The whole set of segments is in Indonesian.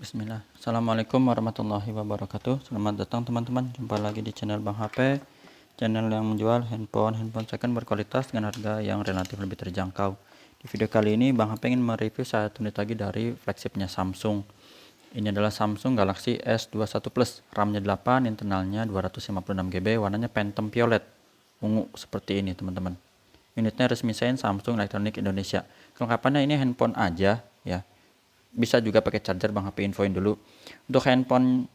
Bismillah Assalamualaikum warahmatullahi wabarakatuh Selamat datang teman-teman Jumpa lagi di channel Bang HP Channel yang menjual handphone-handphone second berkualitas Dengan harga yang relatif lebih terjangkau Di video kali ini Bang HP ingin mereview satu unit lagi dari flagshipnya Samsung Ini adalah Samsung Galaxy S21 Plus RAM-nya 8, internalnya 256GB Warnanya Phantom Violet Ungu seperti ini teman-teman Unitnya resmi sign Samsung Electronic Indonesia Kelengkapannya ini handphone aja ya bisa juga pakai charger Bang HP infoin dulu. Untuk handphone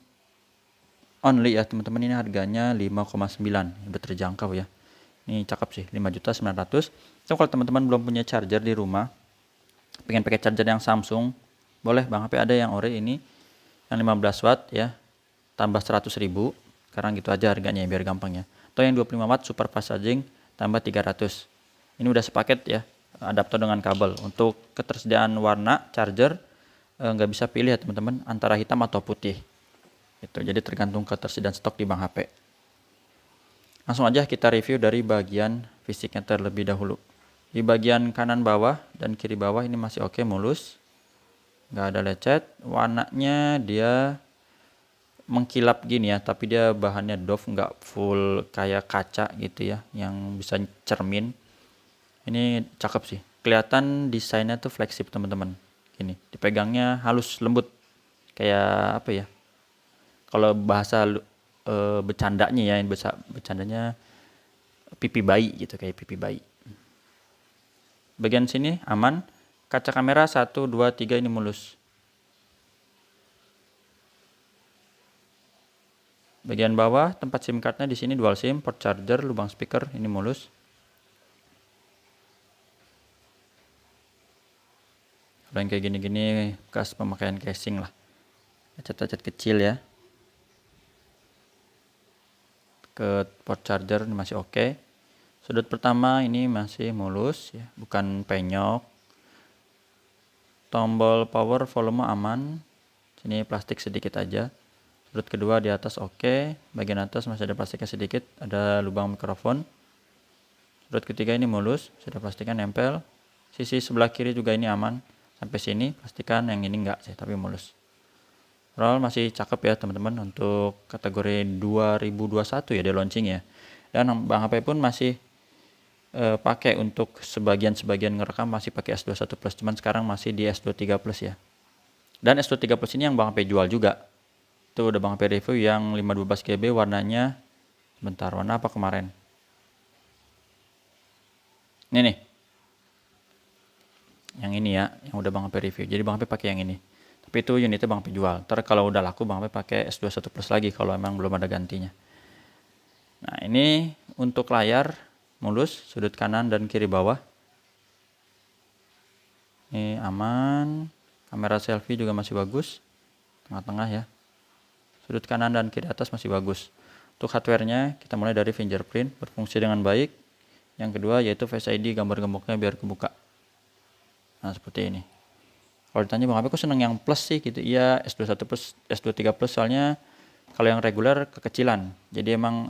only ya teman-teman ini harganya 5,9 terjangkau ya. Ini cakep sih 5 juta 900. So, kalau teman-teman belum punya charger di rumah, pengen pakai charger yang Samsung, boleh Bang HP ada yang ori ini yang 15 watt ya. Tambah 100 ribu sekarang gitu aja harganya ya, biar gampang ya. Atau yang 25 watt super fast charging tambah 300. Ini udah sepaket ya adaptor dengan kabel. Untuk ketersediaan warna charger Eh, nggak bisa pilih ya teman-teman antara hitam atau putih itu jadi tergantung ketersediaan stok di bank HP langsung aja kita review dari bagian fisiknya terlebih dahulu di bagian kanan bawah dan kiri bawah ini masih oke okay, mulus nggak ada lecet warnanya dia mengkilap gini ya tapi dia bahannya doff nggak full kayak kaca gitu ya yang bisa cermin ini cakep sih kelihatan desainnya tuh flagship teman-teman gini dipegangnya halus lembut kayak apa ya kalau bahasa e, eh, bercandanya ya yang besar bercandanya pipi bayi gitu kayak pipi bayi bagian sini aman kaca kamera 1 2 3 ini mulus bagian bawah tempat SIM cardnya di sini dual SIM port charger lubang speaker ini mulus dan kayak gini-gini bekas pemakaian casing lah cat-cat kecil ya ke port charger masih oke okay. sudut pertama ini masih mulus ya bukan penyok tombol power volume aman sini plastik sedikit aja sudut kedua di atas oke okay. bagian atas masih ada plastiknya sedikit ada lubang mikrofon sudut ketiga ini mulus sudah plastiknya nempel sisi sebelah kiri juga ini aman sampai sini pastikan yang ini enggak sih tapi mulus roll masih cakep ya teman-teman untuk kategori 2021 ya dia launching ya dan Bang HP pun masih e, pakai untuk sebagian-sebagian ngerekam masih pakai S21 Plus cuman sekarang masih di S23 Plus ya dan S23 Plus ini yang Bang HP jual juga itu udah Bang HP review yang 512 GB warnanya bentar warna apa kemarin ini nih yang ini ya, yang udah Bang P review. Jadi Bang P pakai yang ini. Tapi itu unitnya Bang P jual. Ntar kalau udah laku Bang P pakai S21 Plus lagi kalau emang belum ada gantinya. Nah ini untuk layar mulus, sudut kanan dan kiri bawah. Ini aman, kamera selfie juga masih bagus, tengah-tengah ya. Sudut kanan dan kiri atas masih bagus. Untuk hardwarenya kita mulai dari fingerprint, berfungsi dengan baik. Yang kedua yaitu Face ID gambar gemboknya biar kebuka. Nah, seperti ini. Kalau ditanya Bang aku seneng yang plus sih gitu. Iya, S21 plus, S23 plus soalnya kalau yang reguler kekecilan. Jadi emang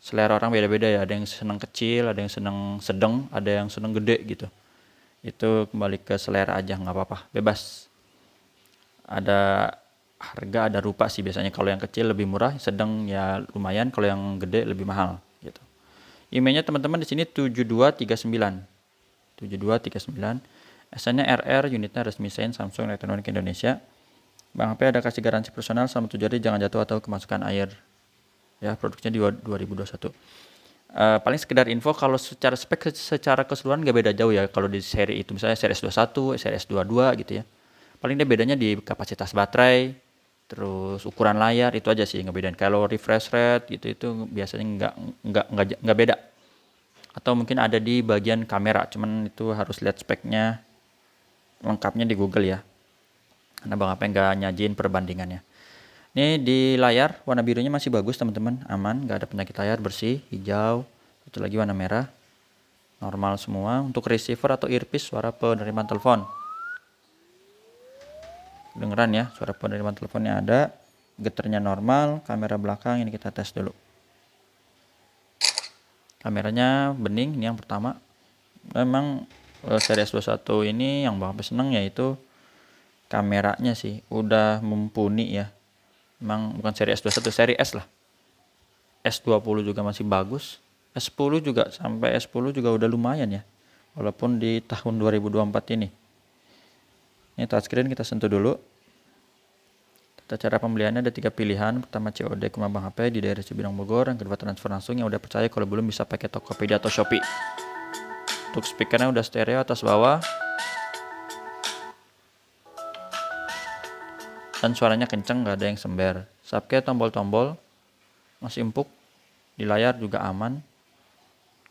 selera orang beda-beda ya. Ada yang seneng kecil, ada yang seneng sedang, ada yang seneng gede gitu. Itu kembali ke selera aja, nggak apa-apa, bebas. Ada harga, ada rupa sih biasanya. Kalau yang kecil lebih murah, sedang ya lumayan. Kalau yang gede lebih mahal gitu. Emailnya teman-teman di sini 7239. 7239 Esanya RR unitnya resmi sign Samsung Elektronik Indonesia. Bang HP ada kasih garansi personal sama tujuh hari jangan jatuh atau kemasukan air. Ya, produknya di 2021. Uh, eh, paling sekedar info kalau secara spek secara keseluruhan gak beda jauh ya kalau di seri itu misalnya seri S21, seri S22 gitu ya. Paling dia bedanya di kapasitas baterai, terus ukuran layar itu aja sih ngebedain. Kalau refresh rate gitu itu biasanya nggak nggak nggak nggak beda. Atau mungkin ada di bagian kamera, cuman itu harus lihat speknya lengkapnya di Google ya. Karena Bang Apeng gak nyajin perbandingannya. Ini di layar warna birunya masih bagus teman-teman, aman, gak ada penyakit layar, bersih, hijau. Satu lagi warna merah, normal semua. Untuk receiver atau earpiece suara penerimaan telepon. Dengeran ya, suara penerimaan teleponnya ada. Geternya normal, kamera belakang ini kita tes dulu. Kameranya bening, ini yang pertama. Memang Eh, seri s 21 ini yang bang seneng yaitu kameranya sih udah mumpuni ya emang bukan seri S21 seri S lah S20 juga masih bagus S10 juga sampai S10 juga udah lumayan ya walaupun di tahun 2024 ini ini touchscreen kita sentuh dulu kita cara pembeliannya ada tiga pilihan pertama COD ke Bang HP di daerah Cibinong Bogor yang kedua transfer langsung yang udah percaya kalau belum bisa pakai Tokopedia atau Shopee untuk speakernya udah stereo atas bawah dan suaranya kenceng nggak ada yang sember subke tombol-tombol masih empuk di layar juga aman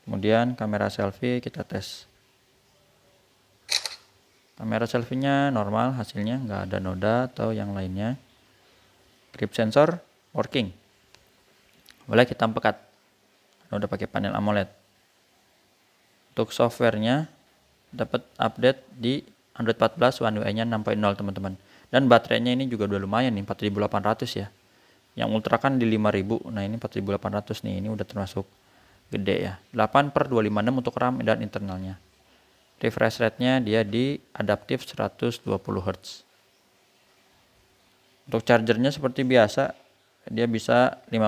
kemudian kamera selfie kita tes kamera selfie nya normal hasilnya nggak ada noda atau yang lainnya grip sensor working boleh kita pekat udah pakai panel AMOLED untuk softwarenya dapat update di Android 14 One UI nya 6.0 teman-teman dan baterainya ini juga udah lumayan nih 4800 ya yang ultra kan di 5000 nah ini 4800 nih ini udah termasuk gede ya 8 per 256 untuk RAM dan internalnya refresh rate-nya dia di adaptif 120 Hz untuk chargernya seperti biasa dia bisa 15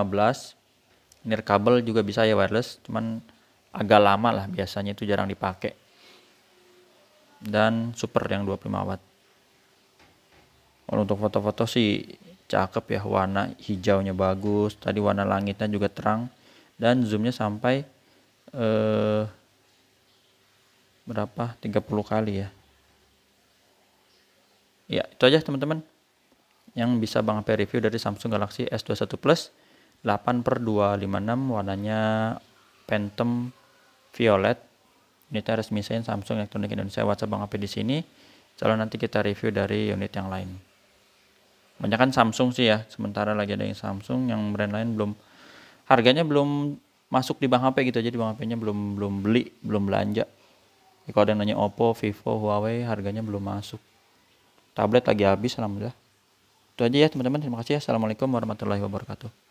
nir kabel juga bisa ya wireless cuman agak lama lah biasanya itu jarang dipakai dan super yang 25 watt kalau untuk foto-foto sih cakep ya warna hijaunya bagus tadi warna langitnya juga terang dan zoomnya sampai eh, berapa 30 kali ya ya itu aja teman-teman yang bisa Bang Ape review dari Samsung Galaxy S21 Plus 8 per 256 warnanya Phantom Violet. Unitnya resmi saya Samsung Elektronik Indonesia WhatsApp Bang Api di sini. Kalau nanti kita review dari unit yang lain. Banyak kan Samsung sih ya, sementara lagi ada yang Samsung, yang brand lain belum harganya belum masuk di Bang HP gitu. Jadi Bang HP-nya belum belum beli, belum belanja. Ya, kalau ada yang nanya Oppo, Vivo, Huawei harganya belum masuk. Tablet lagi habis alhamdulillah. Itu aja ya teman-teman. Terima kasih. ya Assalamualaikum warahmatullahi wabarakatuh.